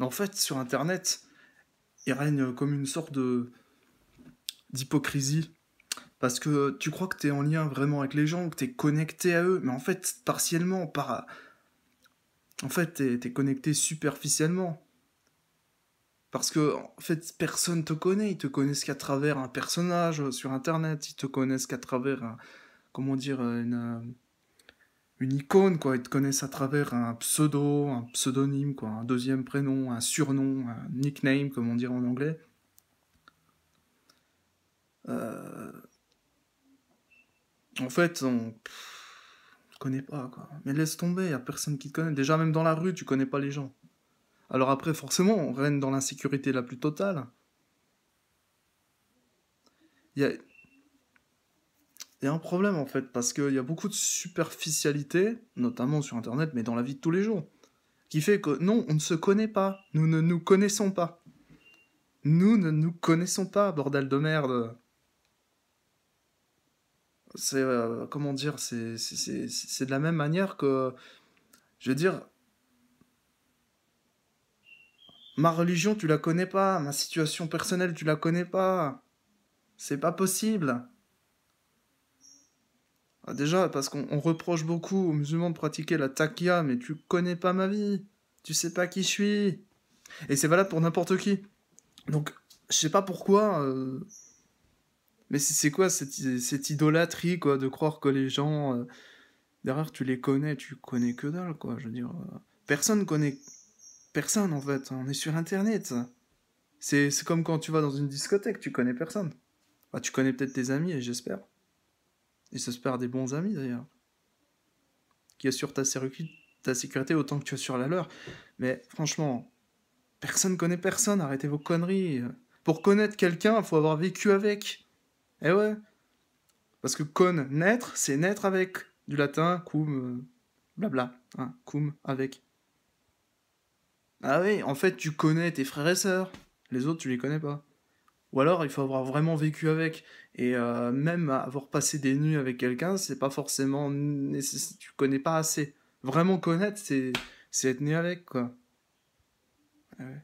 En fait, sur Internet, il règne comme une sorte de d'hypocrisie. Parce que tu crois que tu es en lien vraiment avec les gens, que tu es connecté à eux, mais en fait, partiellement, par... En fait, tu es, connecté superficiellement. Parce que, en fait, personne te connaît. Ils te connaissent qu'à travers un personnage sur Internet. Ils te connaissent qu'à travers, un, comment dire, une, une icône, quoi. Ils te connaissent à travers un pseudo, un pseudonyme, quoi, un deuxième prénom, un surnom, un nickname, comme on dirait en anglais. Euh, en fait, on... connaît pas, quoi. Mais laisse tomber, n'y a personne qui te connaît. Déjà, même dans la rue, tu connais pas les gens. Alors après, forcément, on règne dans l'insécurité la plus totale. Il y a il y a un problème en fait, parce qu'il y a beaucoup de superficialité, notamment sur Internet, mais dans la vie de tous les jours, qui fait que non, on ne se connaît pas, nous ne nous connaissons pas. Nous ne nous connaissons pas, bordel de merde. C'est, euh, comment dire, c'est, c'est, c'est de la même manière que, je veux dire, ma religion, tu la connais pas, ma situation personnelle, tu la connais pas. C'est pas possible. Ah, déjà, parce qu'on reproche beaucoup aux musulmans de pratiquer la takia, mais tu connais pas ma vie, tu sais pas qui je suis. Et c'est valable pour n'importe qui. Donc, je sais pas pourquoi. Euh, mais c'est quoi cette, idolâtrie, quoi, de croire que les gens. Euh, derrière, tu les connais, tu connais que dalle, quoi. Je veux dire. Euh, personne connaît. Personne, en fait. Hein. On est sur internet. C'est comme quand tu vas dans une discothèque, tu connais personne. tu connais peut-être tes amis, j'espère. Et ça se perd des bons amis d'ailleurs. Qui assurent ta, ta sécurité autant que tu assures la leur. Mais franchement, personne connaît personne, arrêtez vos conneries. Pour connaître quelqu'un, il faut avoir vécu avec. Eh ouais. Parce que connaître, naître, c'est naître avec. Du latin, cum, blabla. Euh, hein, cum, avec. Ah oui, en fait, tu connais tes frères et sœurs. Les autres, tu les connais pas ou alors il faut avoir vraiment vécu avec. Et euh, même avoir passé des nuits avec quelqu'un, c'est pas forcément nécessaire. Tu connais pas assez. Vraiment connaître, c'est, c'est être né avec, quoi. Ah ouais.